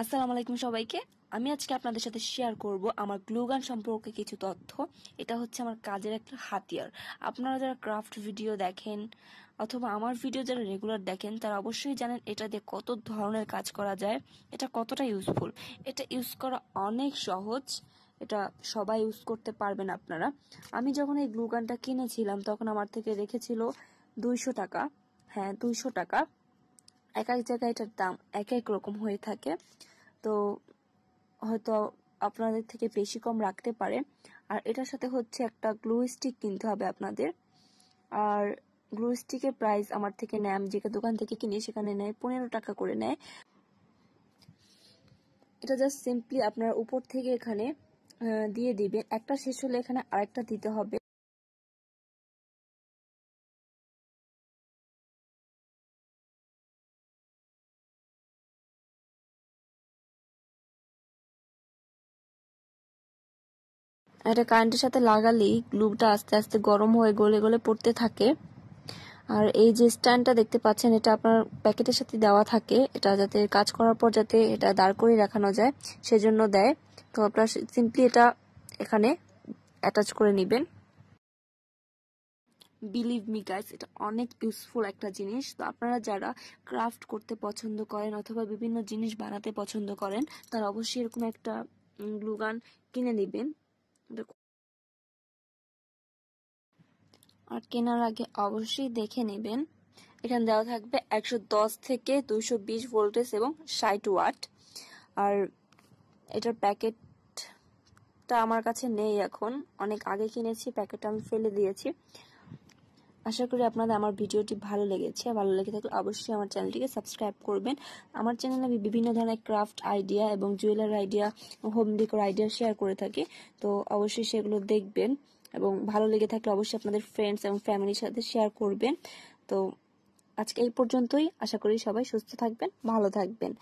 আসসালামু আলাইকুম সবাইকে আমি আজকে আপনাদের সাথে শেয়ার করব আমার গ্লুগান সম্পর্কে কিছু তথ্য এটা হচ্ছে আমার কাজের একটা হাতিয়ার আপনারা যারা ক্রাফট ভিডিও দেখেন অথবা আমার ভিডিও যারা রেগুলার দেখেন তারা অবশ্যই জানেন এটা দিয়ে কত ধরনের কাজ করা যায় এটা কতটা ইউজফুল এটা ইউজ করা অনেক সহজ এটা সবাই ইউজ করতে পারবেন আপনারা আমি যখন এই গ্লুগানটা কিনেছিলাম তখন আমার থেকে রেখেছিল দুইশো টাকা হ্যাঁ দুইশো টাকা এক এক জায়গায় এটার দাম এক এক রকম হয়ে থাকে তো হয়তো আপনাদের থেকে বেশি কম রাখতে পারে আর এটার সাথে হচ্ছে একটা গ্লু স্টিক কিনতে হবে আপনাদের আর গ্লু স্টিকের প্রাইস আমার থেকে নেয় আমি যেটা দোকান থেকে কিনি সেখানে নেয় পনেরো টাকা করে নেয় এটা জাস্ট সিম্পলি আপনার উপর থেকে এখানে দিয়ে দিবেন একটা শেষ হলে এখানে আরেকটা দিতে হবে এটা কারেন্টের সাথে লাগালেই গ্লুবটা আস্তে আস্তে গরম হয়ে গলে গলে পড়তে থাকে আর এই যে স্ট্যান্ডটা দেখতে পাচ্ছেন এটা আপনার প্যাকেটের সাথে দেওয়া থাকে এটা যাতে কাজ করার পর যাতে এটা দাঁড় করে রাখানো যায় সেজন্য দেয় তো আপনার সিম্পলি এটা এখানে অ্যাটাচ করে নেবেন বিলিভ মি গাইস এটা অনেক ইউজফুল একটা জিনিস তো আপনারা যারা ক্রাফট করতে পছন্দ করেন অথবা বিভিন্ন জিনিস বানাতে পছন্দ করেন তারা অবশ্যই এরকম একটা গ্লুগান কিনে নেবেন আর কেনার আগে অবশ্যই দেখে নেবেন এখানে দেওয়া থাকবে একশো দশ থেকে দুইশো বিশ ভোল্টেজ এবং ষাট ওয়াট আর এটার প্যাকেটটা আমার কাছে নেই এখন অনেক আগে কিনেছি প্যাকেটটা আমি ফেলে দিয়েছি আশা করি আপনাদের আমার ভিডিওটি ভালো লেগেছে ভালো লেগে থাকলে অবশ্যই আমার চ্যানেলটিকে সাবস্ক্রাইব করবেন আমার চ্যানেলে আমি বিভিন্ন ধরনের ক্রাফট আইডিয়া এবং jewellery idea home decor idea share করে থাকি তো অবশ্যই সেগুলো দেখবেন এবং ভালো লেগে থাকলে অবশ্যই আপনাদের ফ্রেন্ডস এবং ফ্যামিলির সাথে শেয়ার করবেন তো আজকে এই পর্যন্তই আশা করি সবাই সুস্থ থাকবেন ভালো থাকবেন